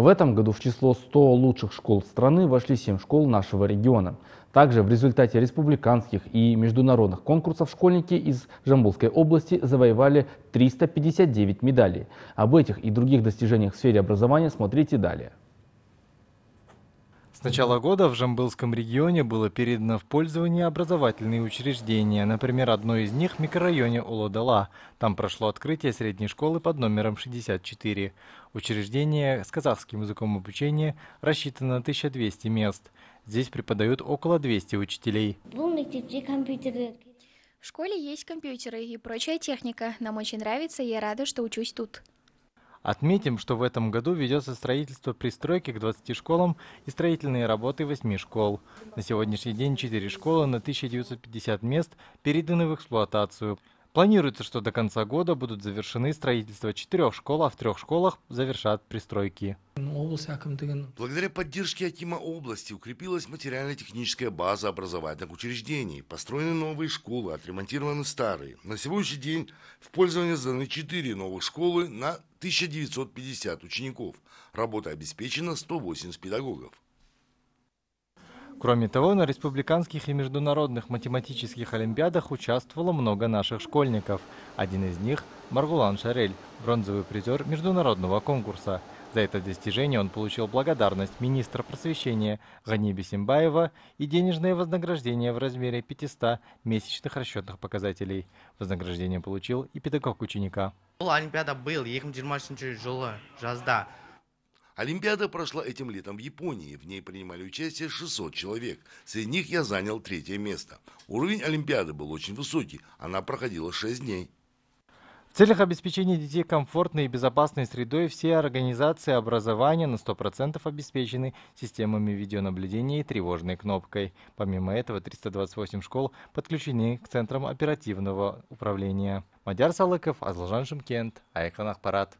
В этом году в число 100 лучших школ страны вошли 7 школ нашего региона. Также в результате республиканских и международных конкурсов школьники из Жамбулской области завоевали 359 медалей. Об этих и других достижениях в сфере образования смотрите далее. С начала года в Жамбылском регионе было передано в пользование образовательные учреждения, например, одно из них в микрорайоне Улодала. Там прошло открытие средней школы под номером 64. Учреждение с казахским языком обучения рассчитано на 1200 мест. Здесь преподают около 200 учителей. В школе есть компьютеры и прочая техника. Нам очень нравится, и я рада, что учусь тут. Отметим, что в этом году ведется строительство пристройки к 20 школам и строительные работы 8 школ. На сегодняшний день 4 школы на 1950 мест переданы в эксплуатацию. Планируется, что до конца года будут завершены строительство четырех школ, а в трех школах завершат пристройки. Благодаря поддержке Акима области укрепилась материально-техническая база образовательных учреждений. Построены новые школы, отремонтированы старые. На сегодняшний день в пользование сданы четыре новых школы на 1950 учеников. Работа обеспечена 180 педагогов. Кроме того, на республиканских и международных математических олимпиадах участвовало много наших школьников. Один из них – Маргулан Шарель, бронзовый призер международного конкурса. За это достижение он получил благодарность министра просвещения Гани Бесимбаева и денежное вознаграждение в размере 500 месячных расчетных показателей. Вознаграждение получил и педагог ученика. Олимпиада был, 2023 жылы жазда Олимпиада прошла этим летом в Японии. В ней принимали участие 600 человек. Среди них я занял третье место. Уровень Олимпиады был очень высокий. Она проходила 6 дней. В целях обеспечения детей комфортной и безопасной средой все организации образования на 100% обеспечены системами видеонаблюдения и тревожной кнопкой. Помимо этого, 328 школ подключены к центрам оперативного управления. Мадяр Салыков, Азлажан Шимкент, Айхан Ахпарат.